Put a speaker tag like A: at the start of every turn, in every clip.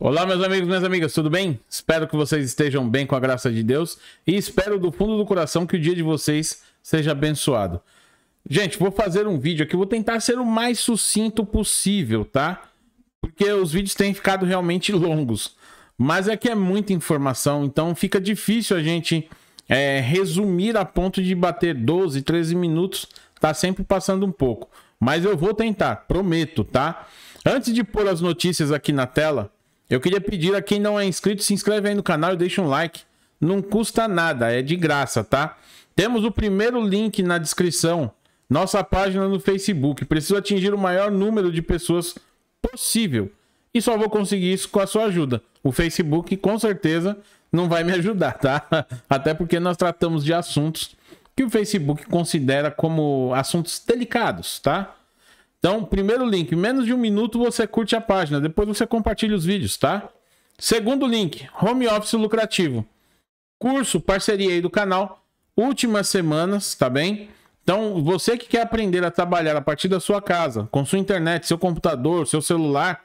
A: Olá, meus amigos, minhas amigas, tudo bem? Espero que vocês estejam bem com a graça de Deus e espero do fundo do coração que o dia de vocês seja abençoado. Gente, vou fazer um vídeo aqui, vou tentar ser o mais sucinto possível, tá? Porque os vídeos têm ficado realmente longos, mas é que é muita informação, então fica difícil a gente é, resumir a ponto de bater 12, 13 minutos, tá sempre passando um pouco. Mas eu vou tentar, prometo, tá? Antes de pôr as notícias aqui na tela, eu queria pedir a quem não é inscrito, se inscreve aí no canal e deixa um like. Não custa nada, é de graça, tá? Temos o primeiro link na descrição, nossa página no Facebook. Preciso atingir o maior número de pessoas possível. E só vou conseguir isso com a sua ajuda. O Facebook, com certeza, não vai me ajudar, tá? Até porque nós tratamos de assuntos que o Facebook considera como assuntos delicados, tá? Então, primeiro link, menos de um minuto você curte a página, depois você compartilha os vídeos, tá? Segundo link, home office lucrativo. Curso, parceria aí do canal, últimas semanas, tá bem? Então, você que quer aprender a trabalhar a partir da sua casa, com sua internet, seu computador, seu celular,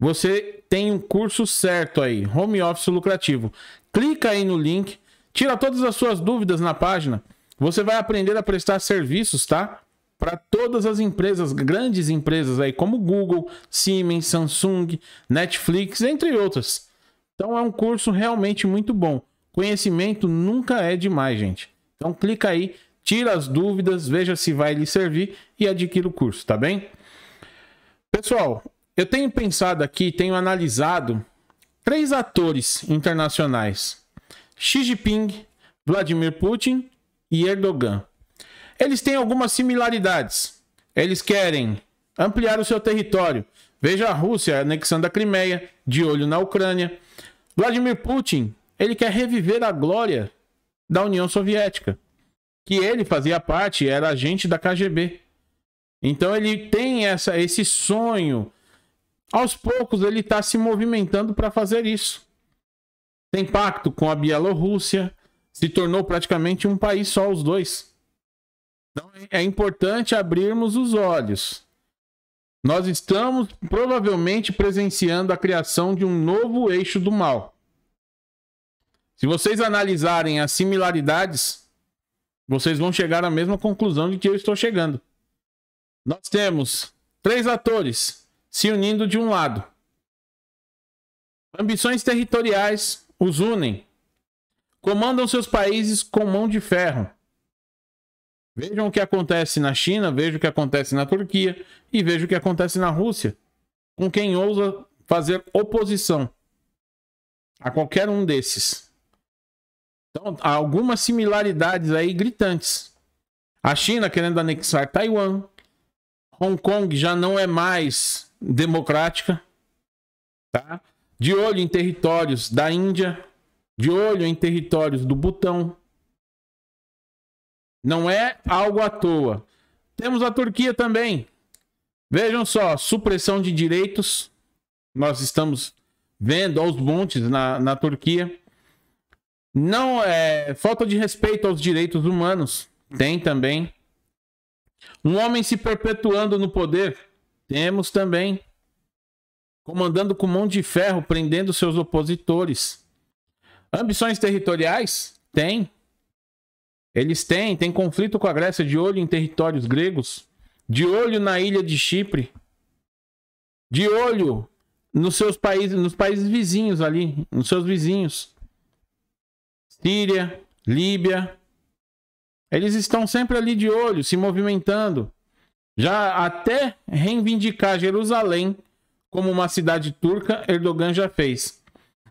A: você tem um curso certo aí, home office lucrativo. Clica aí no link, tira todas as suas dúvidas na página. Você vai aprender a prestar serviços, tá? Para todas as empresas, grandes empresas aí, como Google, Siemens, Samsung, Netflix, entre outras. Então é um curso realmente muito bom. Conhecimento nunca é demais, gente. Então clica aí, tira as dúvidas, veja se vai lhe servir e adquira o curso, tá bem? Pessoal, eu tenho pensado aqui, tenho analisado três atores internacionais: Xi Jinping, Vladimir Putin e Erdogan. Eles têm algumas similaridades. Eles querem ampliar o seu território. Veja a Rússia anexando a Crimeia, de olho na Ucrânia. Vladimir Putin, ele quer reviver a glória da União Soviética, que ele fazia parte, era agente da KGB. Então ele tem essa, esse sonho aos poucos ele está se movimentando para fazer isso. Tem pacto com a Bielorrússia, se tornou praticamente um país só os dois. Então é, é importante abrirmos os olhos. Nós estamos provavelmente presenciando a criação de um novo eixo do mal. Se vocês analisarem as similaridades, vocês vão chegar à mesma conclusão de que eu estou chegando. Nós temos três atores se unindo de um lado. Ambições territoriais os unem. Comandam seus países com mão de ferro. Vejam o que acontece na China, vejam o que acontece na Turquia e vejam o que acontece na Rússia, com quem ousa fazer oposição a qualquer um desses. Então, há algumas similaridades aí gritantes. A China querendo anexar Taiwan, Hong Kong já não é mais democrática, tá? de olho em territórios da Índia, de olho em territórios do Butão. Não é algo à toa. Temos a Turquia também. Vejam só, supressão de direitos. Nós estamos vendo aos montes na, na Turquia. Não é falta de respeito aos direitos humanos. Tem também. Um homem se perpetuando no poder temos também comandando com mão de ferro, prendendo seus opositores. Ambições territoriais? Tem. Eles têm, tem conflito com a Grécia, de olho em territórios gregos, de olho na ilha de Chipre, de olho nos seus países, nos países vizinhos ali, nos seus vizinhos. Síria, Líbia. Eles estão sempre ali de olho, se movimentando. Já até reivindicar Jerusalém como uma cidade turca, Erdogan já fez.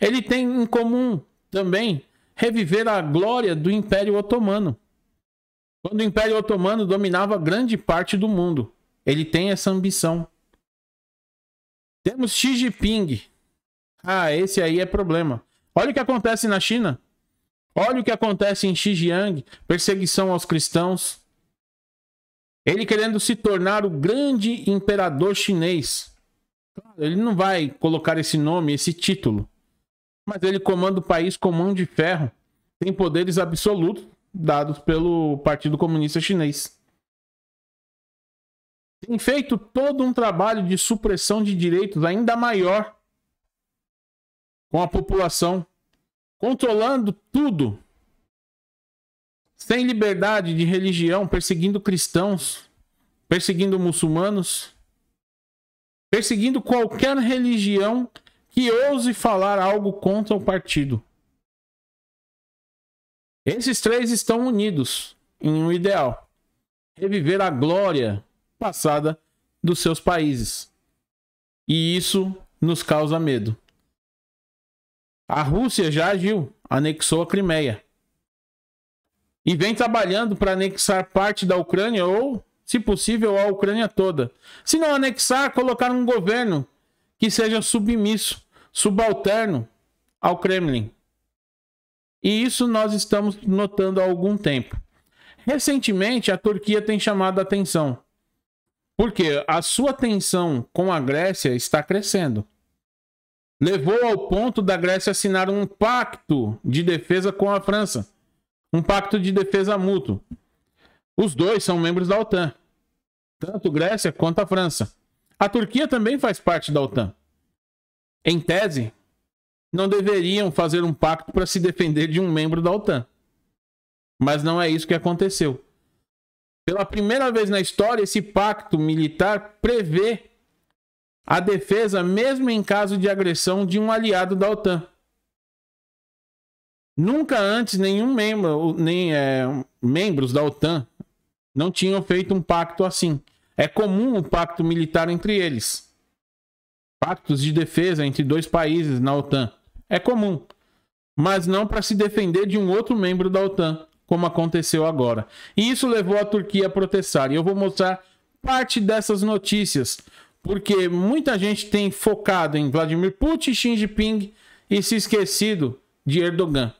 A: Ele tem em comum também reviver a glória do Império Otomano. Quando o Império Otomano dominava grande parte do mundo, ele tem essa ambição. Temos Xi Jinping. Ah, esse aí é problema. Olha o que acontece na China. Olha o que acontece em Xinjiang, perseguição aos cristãos, ele querendo se tornar o grande imperador chinês. Ele não vai colocar esse nome, esse título. Mas ele comanda o país com mão de ferro. Tem poderes absolutos dados pelo Partido Comunista Chinês. Tem feito todo um trabalho de supressão de direitos ainda maior com a população, controlando tudo sem liberdade de religião, perseguindo cristãos, perseguindo muçulmanos, perseguindo qualquer religião que ouse falar algo contra o partido. Esses três estão unidos em um ideal: reviver a glória passada dos seus países. E isso nos causa medo. A Rússia já agiu, anexou a Crimeia e vem trabalhando para anexar parte da Ucrânia ou, se possível, a Ucrânia toda. Se não anexar, colocar um governo que seja submisso, subalterno ao Kremlin. E isso nós estamos notando há algum tempo. Recentemente, a Turquia tem chamado a atenção. Porque a sua tensão com a Grécia está crescendo. Levou ao ponto da Grécia assinar um pacto de defesa com a França um pacto de defesa mútuo. Os dois são membros da OTAN, tanto Grécia quanto a França. A Turquia também faz parte da OTAN. Em tese, não deveriam fazer um pacto para se defender de um membro da OTAN. Mas não é isso que aconteceu. Pela primeira vez na história, esse pacto militar prevê a defesa mesmo em caso de agressão de um aliado da OTAN. Nunca antes nenhum membro, nem é, membros da OTAN não tinham feito um pacto assim. É comum um pacto militar entre eles. Pactos de defesa entre dois países na OTAN. É comum. Mas não para se defender de um outro membro da OTAN, como aconteceu agora. E isso levou a Turquia a protestar. E eu vou mostrar parte dessas notícias, porque muita gente tem focado em Vladimir Putin, Xi Jinping e se esquecido de Erdogan.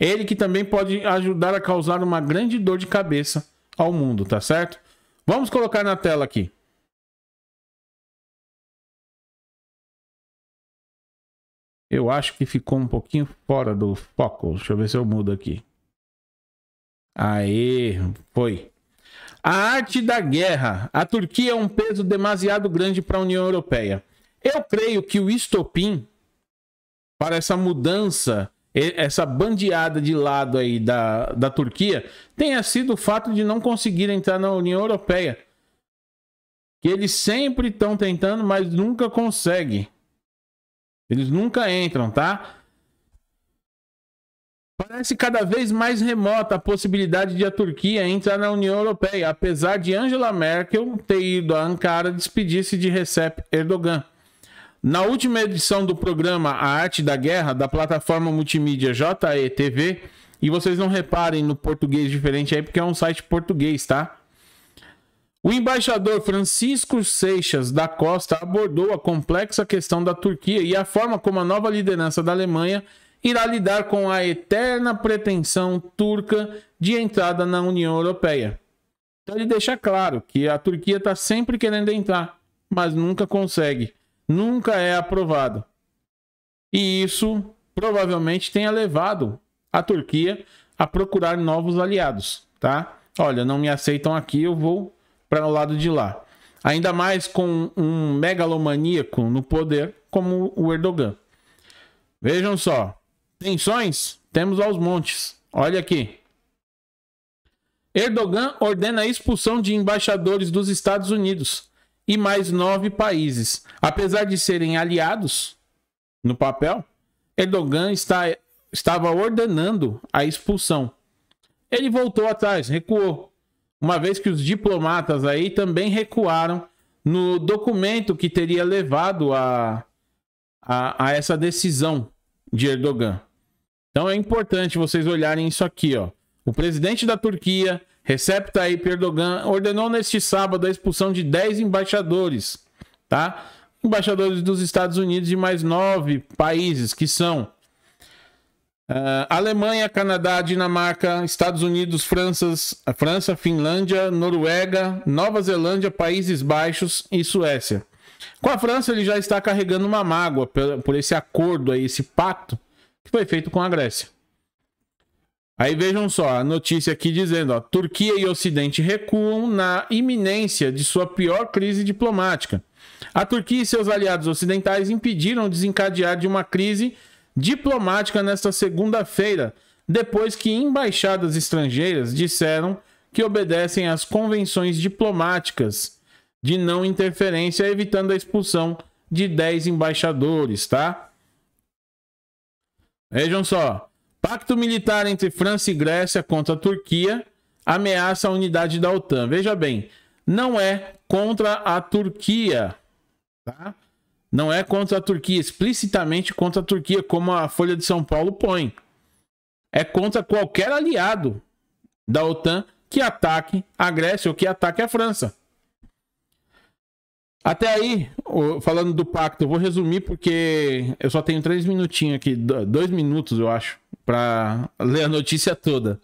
A: Ele que também pode ajudar a causar uma grande dor de cabeça ao mundo, tá certo? Vamos colocar na tela aqui. Eu acho que ficou um pouquinho fora do foco. Deixa eu ver se eu mudo aqui. Aê, foi. A arte da guerra. A Turquia é um peso demasiado grande para a União Europeia. Eu creio que o estopim para essa mudança essa bandeada de lado aí da, da Turquia tenha sido o fato de não conseguir entrar na União Europeia. Que eles sempre estão tentando, mas nunca conseguem. Eles nunca entram, tá? Parece cada vez mais remota a possibilidade de a Turquia entrar na União Europeia, apesar de Angela Merkel ter ido a Ankara despedir-se de Recep Erdogan. Na última edição do programa A Arte da Guerra, da plataforma multimídia JETV, e vocês não reparem no português diferente aí, porque é um site português, tá? O embaixador Francisco Seixas da Costa abordou a complexa questão da Turquia e a forma como a nova liderança da Alemanha irá lidar com a eterna pretensão turca de entrada na União Europeia. Então ele deixa claro que a Turquia está sempre querendo entrar, mas nunca consegue nunca é aprovado. E isso provavelmente tenha levado a Turquia a procurar novos aliados, tá? Olha, não me aceitam aqui, eu vou para o lado de lá. Ainda mais com um megalomaníaco no poder como o Erdogan. Vejam só, tensões temos aos montes. Olha aqui. Erdogan ordena a expulsão de embaixadores dos Estados Unidos e mais nove países. Apesar de serem aliados no papel, Erdogan está, estava ordenando a expulsão. Ele voltou atrás, recuou, uma vez que os diplomatas aí também recuaram no documento que teria levado a, a, a essa decisão de Erdogan. Então é importante vocês olharem isso aqui, ó. O presidente da Turquia Recep Tayyip Erdogan ordenou neste sábado a expulsão de 10 embaixadores, tá? Embaixadores dos Estados Unidos de mais nove países, que são Uh, Alemanha, Canadá, Dinamarca, Estados Unidos, França, França, Finlândia, Noruega, Nova Zelândia, Países Baixos e Suécia. Com a França, ele já está carregando uma mágoa por, por esse acordo aí, esse pacto que foi feito com a Grécia. Aí vejam só a notícia aqui dizendo: ó, Turquia e Ocidente recuam na iminência de sua pior crise diplomática. A Turquia e seus aliados ocidentais impediram desencadear de uma crise diplomática nesta segunda-feira, depois que embaixadas estrangeiras disseram que obedecem às convenções diplomáticas de não interferência, evitando a expulsão de 10 embaixadores, tá? Vejam só. Pacto militar entre França e Grécia contra a Turquia ameaça a unidade da OTAN. Veja bem, não é contra a Turquia, tá? Não é contra a Turquia, explicitamente contra a Turquia, como a Folha de São Paulo põe. É contra qualquer aliado da OTAN que ataque a Grécia ou que ataque a França. Até aí, falando do pacto, eu vou resumir porque eu só tenho três minutinhos aqui, dois minutos eu acho, para ler a notícia toda.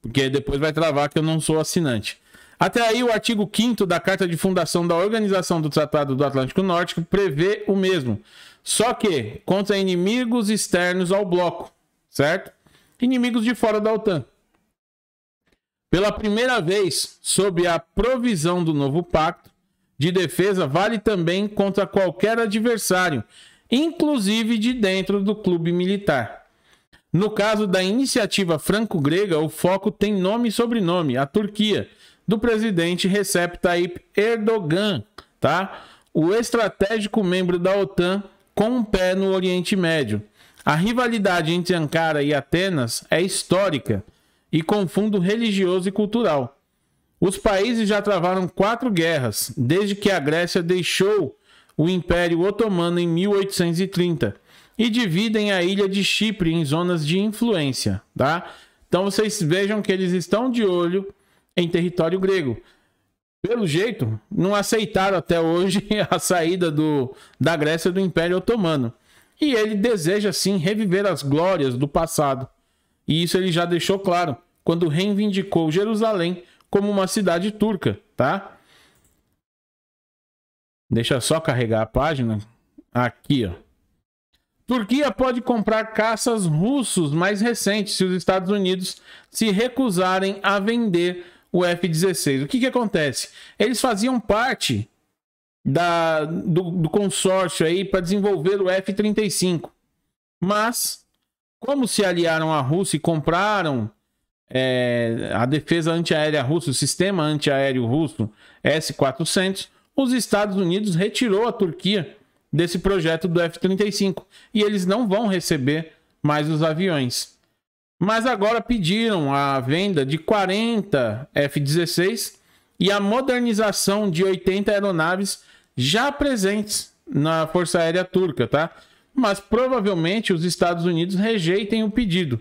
A: Porque depois vai travar que eu não sou assinante. Até aí, o artigo 5 da Carta de Fundação da Organização do Tratado do Atlântico Norte prevê o mesmo. Só que contra inimigos externos ao bloco, certo? Inimigos de fora da OTAN. Pela primeira vez, sob a provisão do novo pacto, de defesa vale também contra qualquer adversário, inclusive de dentro do clube militar. No caso da iniciativa franco-grega, o foco tem nome e sobrenome, a Turquia, do presidente Recep Tayyip Erdogan, tá? O estratégico membro da OTAN com um pé no Oriente Médio. A rivalidade entre Ankara e Atenas é histórica e com fundo religioso e cultural. Os países já travaram quatro guerras desde que a Grécia deixou o Império Otomano em 1830 e dividem a ilha de Chipre em zonas de influência, tá? Então vocês vejam que eles estão de olho em território grego. Pelo jeito, não aceitaram até hoje a saída do, da Grécia do Império Otomano. E ele deseja sim reviver as glórias do passado. E isso ele já deixou claro quando reivindicou Jerusalém como uma cidade turca, tá? Deixa só carregar a página. Aqui, ó. Turquia pode comprar caças russos mais recentes se os Estados Unidos se recusarem a vender o F-16. O que, que acontece? Eles faziam parte da, do, do consórcio aí para desenvolver o F-35. Mas, como se aliaram à Rússia e compraram é, a defesa antiaérea russa, o sistema antiaéreo russo S-400, os Estados Unidos retirou a Turquia desse projeto do F-35 e eles não vão receber mais os aviões. Mas agora pediram a venda de 40 F-16 e a modernização de 80 aeronaves já presentes na Força Aérea Turca, tá? Mas provavelmente os Estados Unidos rejeitem o pedido.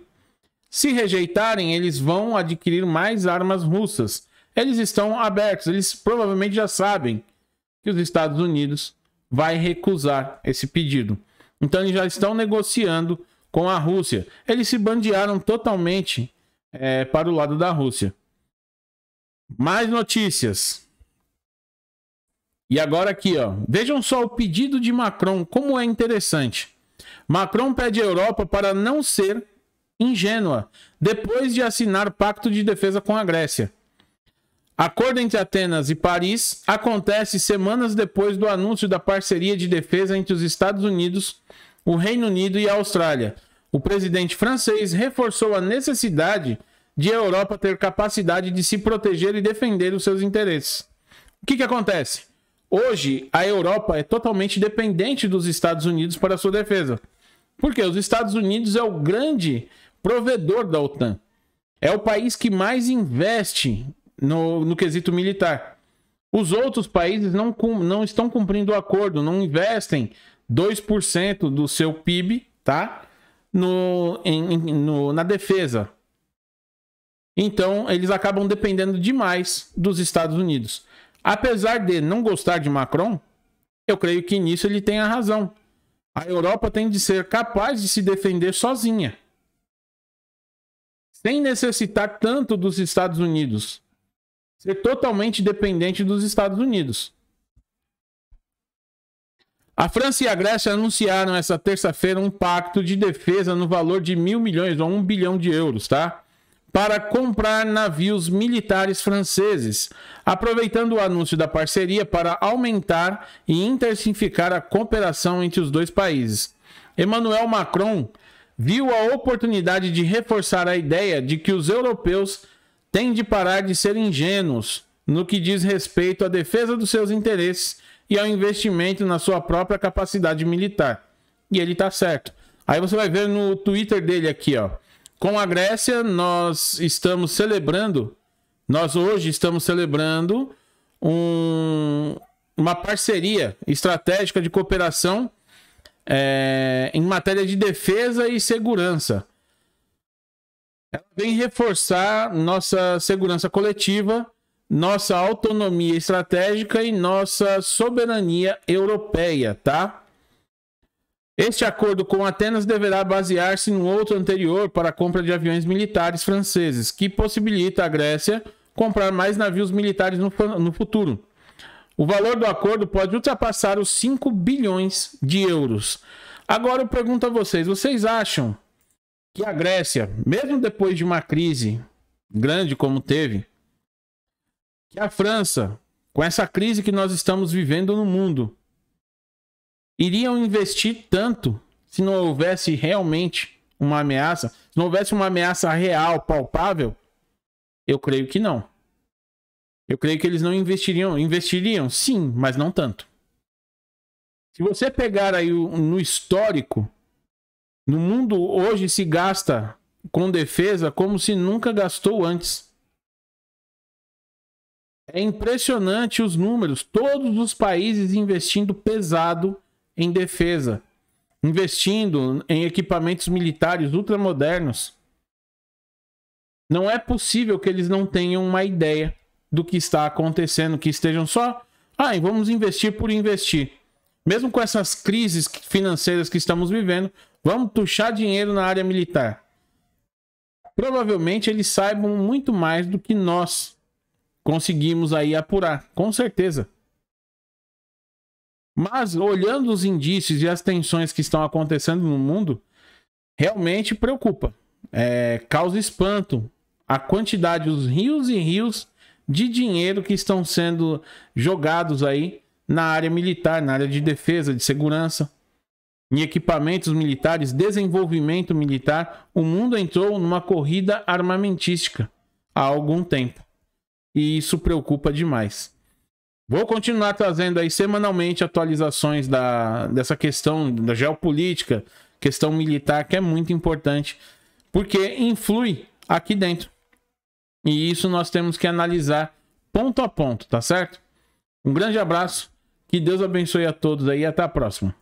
A: Se rejeitarem, eles vão adquirir mais armas russas. Eles estão abertos, eles provavelmente já sabem que os Estados Unidos vai recusar esse pedido. Então eles já estão negociando com a Rússia. Eles se bandearam totalmente é, para o lado da Rússia. Mais notícias. E agora aqui, ó. Vejam só o pedido de Macron, como é interessante. Macron pede à Europa para não ser ingênua, depois de assinar pacto de defesa com a Grécia. Acordo entre Atenas e Paris acontece semanas depois do anúncio da parceria de defesa entre os Estados Unidos, o Reino Unido e a Austrália. O presidente francês reforçou a necessidade de a Europa ter capacidade de se proteger e defender os seus interesses. O que, que acontece? Hoje, a Europa é totalmente dependente dos Estados Unidos para sua defesa. Porque os Estados Unidos é o grande provedor da OTAN. É o país que mais investe no, no quesito militar. Os outros países não, não estão cumprindo o acordo, não investem 2% do seu PIB, tá? No, em, no, na defesa. Então, eles acabam dependendo demais dos Estados Unidos. Apesar de não gostar de Macron, eu creio que nisso ele tem a razão. A Europa tem de ser capaz de se defender sozinha sem necessitar tanto dos Estados Unidos. Ser totalmente dependente dos Estados Unidos. A França e a Grécia anunciaram essa terça-feira um pacto de defesa no valor de mil milhões ou um bilhão de euros, tá? Para comprar navios militares franceses, aproveitando o anúncio da parceria para aumentar e intensificar a cooperação entre os dois países. Emmanuel Macron viu a oportunidade de reforçar a ideia de que os europeus têm de parar de ser ingênuos no que diz respeito à defesa dos seus interesses e ao investimento na sua própria capacidade militar. E ele está certo. Aí você vai ver no Twitter dele aqui, ó. Com a Grécia, nós estamos celebrando, nós hoje estamos celebrando um, uma parceria estratégica de cooperação é, em matéria de defesa e segurança. Ela vem reforçar nossa segurança coletiva, nossa autonomia estratégica e nossa soberania europeia, tá? Este acordo com Atenas deverá basear-se no outro anterior para a compra de aviões militares franceses, que possibilita à Grécia comprar mais navios militares no, no futuro. O valor do acordo pode ultrapassar os 5 bilhões de euros. Agora eu pergunto a vocês: vocês acham que a Grécia, mesmo depois de uma crise grande como teve, que a França, com essa crise que nós estamos vivendo no mundo, iriam investir tanto se não houvesse realmente uma ameaça? Se não houvesse uma ameaça real, palpável? Eu creio que não. Eu creio que eles não investiriam, investiriam sim, mas não tanto. Se você pegar aí no histórico, no mundo hoje se gasta com defesa como se nunca gastou antes. É impressionante os números, todos os países investindo pesado em defesa, investindo em equipamentos militares ultramodernos. Não é possível que eles não tenham uma ideia do que está acontecendo, que estejam só, ah, vamos investir por investir. Mesmo com essas crises financeiras que estamos vivendo, vamos puxar dinheiro na área militar. Provavelmente eles saibam muito mais do que nós conseguimos aí apurar, com certeza. Mas olhando os indícios e as tensões que estão acontecendo no mundo, realmente preocupa. É, causa espanto a quantidade, os rios e rios de dinheiro que estão sendo jogados aí na área militar, na área de defesa, de segurança, em equipamentos militares, desenvolvimento militar. O mundo entrou numa corrida armamentística há algum tempo. E isso preocupa demais. Vou continuar trazendo aí semanalmente atualizações da, dessa questão da geopolítica, questão militar, que é muito importante, porque influi aqui dentro. E isso nós temos que analisar ponto a ponto, tá certo? Um grande abraço, que Deus abençoe a todos aí e até a próxima.